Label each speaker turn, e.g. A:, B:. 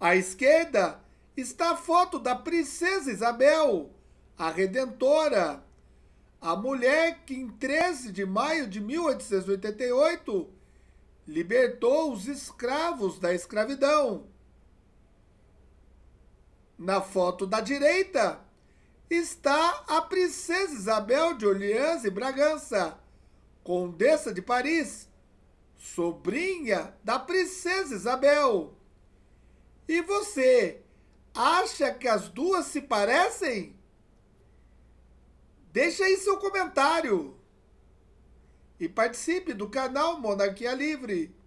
A: À esquerda está a foto da princesa Isabel, a redentora, a mulher que em 13 de maio de 1888 libertou os escravos da escravidão. Na foto da direita está a princesa Isabel de Orleans e Bragança, condessa de Paris, sobrinha da princesa Isabel. E você acha que as duas se parecem? Deixe aí seu comentário e participe do canal Monarquia Livre.